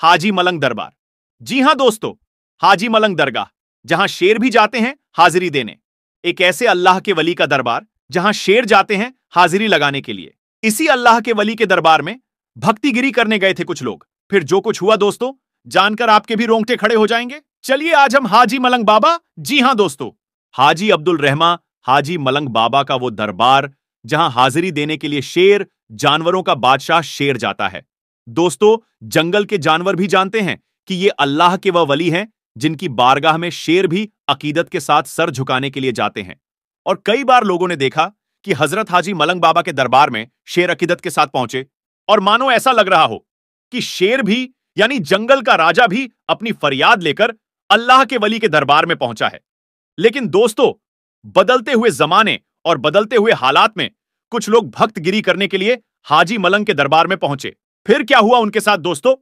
हाजी मलंग दरबार जी हाँ दोस्तों हाजी मलंग दरगाह जहां शेर भी जाते हैं हाजिरी देने एक ऐसे अल्लाह के वली का दरबार जहां शेर जाते हैं हाजिरी लगाने के लिए इसी अल्लाह के वली के दरबार में भक्तिगिरी करने गए थे कुछ लोग फिर जो कुछ हुआ दोस्तों जानकर आपके भी रोंगटे खड़े हो जाएंगे चलिए आज हम हाजी मलंग बाबा जी हाँ दोस्तों हाजी अब्दुल रहमा हाजी मलंग बाबा का वो दरबार जहां हाजिरी देने के लिए शेर जानवरों का बादशाह शेर जाता है दोस्तों जंगल के जानवर भी जानते हैं कि ये अल्लाह के वह वली हैं जिनकी बारगाह में शेर भी अकीदत के साथ सर झुकाने के लिए जाते हैं और कई बार लोगों ने देखा कि हजरत हाजी मलंग बाबा के दरबार में शेर अकीदत के साथ पहुंचे और मानो ऐसा लग रहा हो कि शेर भी यानी जंगल का राजा भी अपनी फरियाद लेकर अल्लाह के वली के दरबार में पहुंचा है लेकिन दोस्तों बदलते हुए जमाने और बदलते हुए हालात में कुछ लोग भक्त गिरी करने के लिए हाजी मलंग के दरबार में पहुंचे फिर क्या हुआ उनके साथ दोस्तों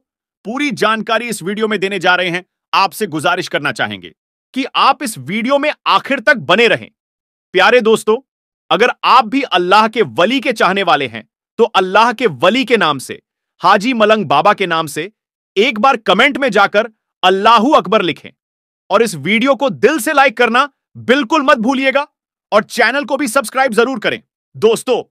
पूरी जानकारी इस वीडियो में देने जा रहे हैं आपसे गुजारिश करना चाहेंगे कि आप इस वीडियो में आखिर तक बने रहें प्यारे दोस्तों अगर आप भी अल्लाह के वली के चाहने वाले हैं तो अल्लाह के वली के नाम से हाजी मलंग बाबा के नाम से एक बार कमेंट में जाकर अल्लाहू अकबर लिखें और इस वीडियो को दिल से लाइक करना बिल्कुल मत भूलिएगा और चैनल को भी सब्सक्राइब जरूर करें दोस्तों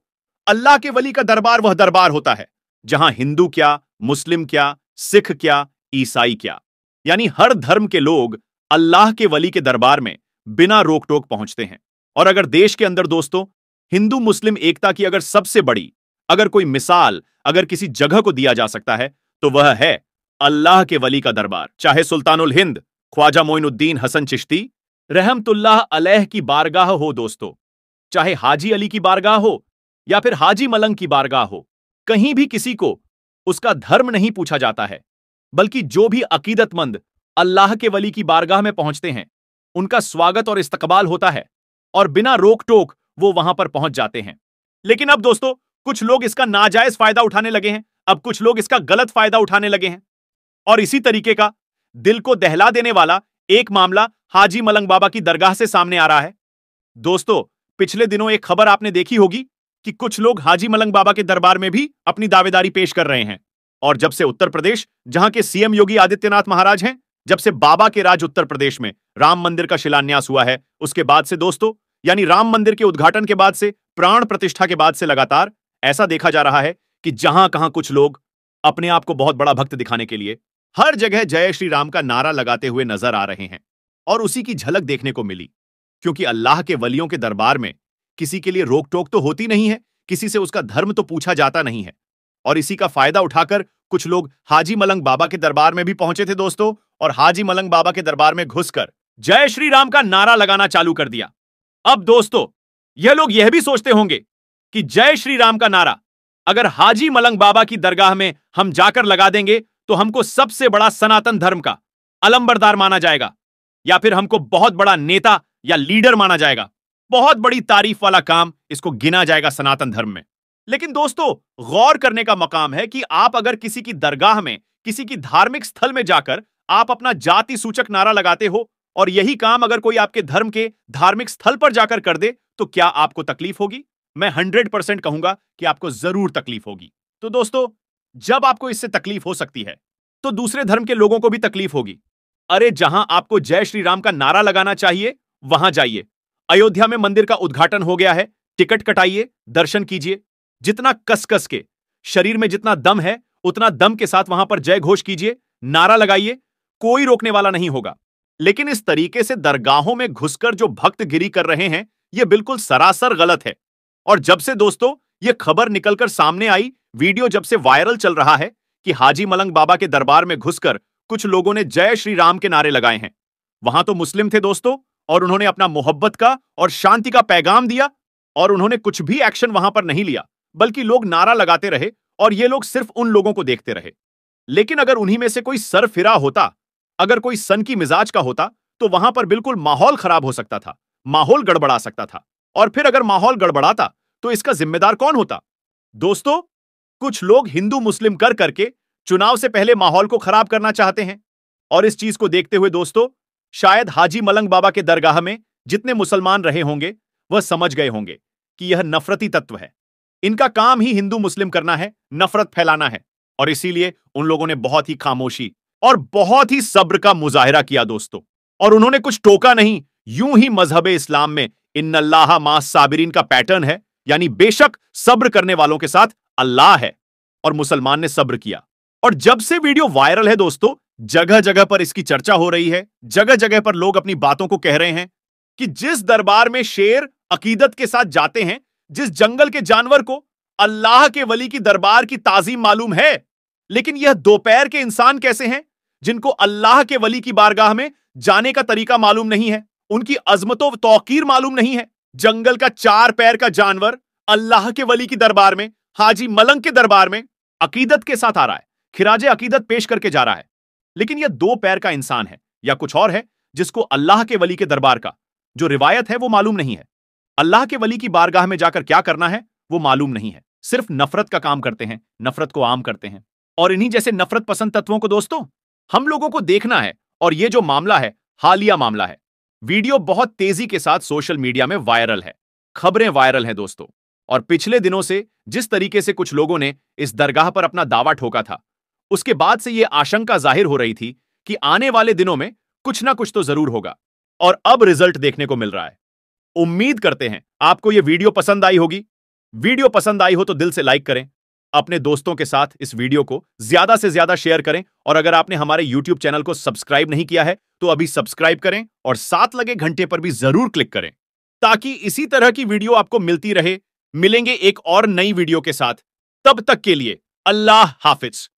अल्लाह के वली का दरबार वह दरबार होता है जहां हिंदू क्या मुस्लिम क्या सिख क्या ईसाई क्या यानी हर धर्म के लोग अल्लाह के वली के दरबार में बिना रोक टोक पहुंचते हैं और अगर देश के अंदर दोस्तों हिंदू मुस्लिम एकता की अगर सबसे बड़ी अगर कोई मिसाल अगर किसी जगह को दिया जा सकता है तो वह है अल्लाह के वली का दरबार चाहे सुल्तानुल हिंद ख्वाजा मोइनुद्दीन हसन चिश्ती रहमतुल्लाह अलह की बारगाह हो दोस्तों चाहे हाजी अली की बारगाह हो या फिर हाजी मलंग की बारगाह हो कहीं भी किसी को उसका धर्म नहीं पूछा जाता है बल्कि जो भी अकीदतमंद अल्लाह के वली की बारगाह में पहुंचते हैं उनका स्वागत और इस्तकबाल होता है और बिना रोक टोक वो वहां पर पहुंच जाते हैं लेकिन अब दोस्तों कुछ लोग इसका नाजायज फायदा उठाने लगे हैं अब कुछ लोग इसका गलत फायदा उठाने लगे हैं और इसी तरीके का दिल को दहला देने वाला एक मामला हाजी मलंग बाबा की दरगाह से सामने आ रहा है दोस्तों पिछले दिनों एक खबर आपने देखी होगी कि कुछ लोग हाजी मलंग बाबा के दरबार में भी अपनी दावेदारी पेश कर रहे हैं और जब से उत्तर प्रदेश जहां के सीएम योगी आदित्यनाथ महाराज हैं जब से बाबा के राज उत्तर प्रदेश में राम मंदिर का शिलान्यास हुआ है उसके बाद से दोस्तों यानी राम मंदिर के उद्घाटन के बाद से प्राण प्रतिष्ठा के बाद से लगातार ऐसा देखा जा रहा है कि जहां कहां कुछ लोग अपने आप को बहुत बड़ा भक्त दिखाने के लिए हर जगह जय श्री राम का नारा लगाते हुए नजर आ रहे हैं और उसी की झलक देखने को मिली क्योंकि अल्लाह के वलियों के दरबार में किसी के लिए रोक टोक तो होती नहीं है किसी से उसका धर्म तो पूछा जाता नहीं है और इसी का फायदा उठाकर कुछ लोग हाजी मलंग बाबा के दरबार में भी पहुंचे थे दोस्तों और हाजी मलंग बाबा के दरबार में घुसकर जय श्री राम का नारा लगाना चालू कर दिया अब दोस्तों यह लोग यह भी सोचते होंगे कि जय श्री राम का नारा अगर हाजी मलंग बाबा की दरगाह में हम जाकर लगा देंगे तो हमको सबसे बड़ा सनातन धर्म का अलंबरदार माना जाएगा या फिर हमको बहुत बड़ा नेता या लीडर माना जाएगा बहुत बड़ी तारीफ वाला काम इसको गिना जाएगा सनातन धर्म में लेकिन दोस्तों गौर करने का मकाम है कि आप अगर किसी की दरगाह में किसी की धार्मिक स्थल में जाकर आप अपना जाति सूचक नारा लगाते हो और यही काम अगर कोई आपके धर्म के धार्मिक स्थल पर जाकर कर दे तो क्या आपको तकलीफ होगी मैं हंड्रेड परसेंट कहूंगा कि आपको जरूर तकलीफ होगी तो दोस्तों जब आपको इससे तकलीफ हो सकती है तो दूसरे धर्म के लोगों को भी तकलीफ होगी अरे जहां आपको जय श्री राम का नारा लगाना चाहिए वहां जाइए अयोध्या में मंदिर का उद्घाटन हो गया है टिकट कटाइए दर्शन कीजिए जितना कस कस के शरीर में जितना दम है उतना दम के साथ वहां पर जय घोष कीजिए नारा लगाइए कोई रोकने वाला नहीं होगा लेकिन इस तरीके से दरगाहों में घुसकर जो भक्त गिरी कर रहे हैं यह बिल्कुल सरासर गलत है और जब से दोस्तों यह खबर निकलकर सामने आई वीडियो जब से वायरल चल रहा है कि हाजी मलंग बाबा के दरबार में घुसकर कुछ लोगों ने जय श्री राम के नारे लगाए हैं वहां तो मुस्लिम थे दोस्तों और उन्होंने अपना मोहब्बत का और शांति का पैगाम दिया और उन्होंने कुछ भी एक्शन वहां पर नहीं लिया बल्कि लोग नारा लगाते रहे और ये लोग सिर्फ उन लोगों को देखते रहे लेकिन अगर उन्हीं में से कोई सर फिरा होता अगर कोई सन की मिजाज का होता तो वहां पर बिल्कुल माहौल खराब हो सकता था माहौल गड़बड़ा सकता था और फिर अगर माहौल गड़बड़ाता तो इसका जिम्मेदार कौन होता दोस्तों कुछ लोग हिंदू मुस्लिम कर करके चुनाव से पहले माहौल को खराब करना चाहते हैं और इस चीज को देखते हुए दोस्तों शायद हाजी मलंग बाबा के दरगाह में जितने मुसलमान रहे होंगे वह समझ गए होंगे कि यह नफरती तत्व है इनका काम ही हिंदू मुस्लिम करना है नफरत फैलाना है और इसीलिए उन लोगों ने बहुत ही खामोशी और बहुत ही सब्र का मुजाहरा किया दोस्तों और उन्होंने कुछ टोका नहीं यूं ही मजहब इस्लाम में इन अल्लाह मा साबरीन का पैटर्न है यानी बेशक सब्र करने वालों के साथ अल्लाह है और मुसलमान ने सब्र किया और जब से वीडियो वायरल है दोस्तों जगह जगह पर इसकी चर्चा हो रही है जगह जगह पर लोग अपनी बातों को कह रहे हैं कि जिस दरबार में शेर अकीदत के साथ जाते हैं जिस जंगल के जानवर को अल्लाह के वली की दरबार की ताजीम मालूम है लेकिन यह दोपहर के इंसान कैसे हैं जिनको अल्लाह के वली की बारगाह में जाने का तरीका मालूम नहीं है उनकी अजमतों तोकीर मालूम नहीं है जंगल का चार पैर का जानवर अल्लाह के वली की दरबार में हाजी मलंग के दरबार में अकीदत के साथ आ रहा है खिराजे अकीदत पेश करके जा रहा है लेकिन यह दो पैर का इंसान है या कुछ और है जिसको अल्लाह के वली के दरबार का जो रिवायत है वो मालूम नहीं है अल्लाह के वली की बारगाह में जाकर क्या करना है वो मालूम नहीं है सिर्फ नफरत का काम करते हैं नफरत को आम करते हैं और इन्हीं जैसे नफरत पसंद तत्वों को दोस्तों हम लोगों को देखना है और ये जो मामला है हालिया मामला है वीडियो बहुत तेजी के साथ सोशल मीडिया में वायरल है खबरें वायरल हैं दोस्तों और पिछले दिनों से जिस तरीके से कुछ लोगों ने इस दरगाह पर अपना दावा ठोका था उसके बाद से ये आशंका जाहिर हो रही थी कि आने वाले दिनों में कुछ ना कुछ तो जरूर होगा और अब रिजल्ट देखने को मिल रहा है उम्मीद करते हैं आपको यह वीडियो पसंद आई होगी वीडियो पसंद आई हो तो दिल से लाइक करें अपने दोस्तों के साथ इस वीडियो को ज्यादा से ज्यादा शेयर करें और अगर आपने हमारे YouTube चैनल को सब्सक्राइब नहीं किया है तो अभी सब्सक्राइब करें और साथ लगे घंटे पर भी जरूर क्लिक करें ताकि इसी तरह की वीडियो आपको मिलती रहे मिलेंगे एक और नई वीडियो के साथ तब तक के लिए अल्लाह हाफिज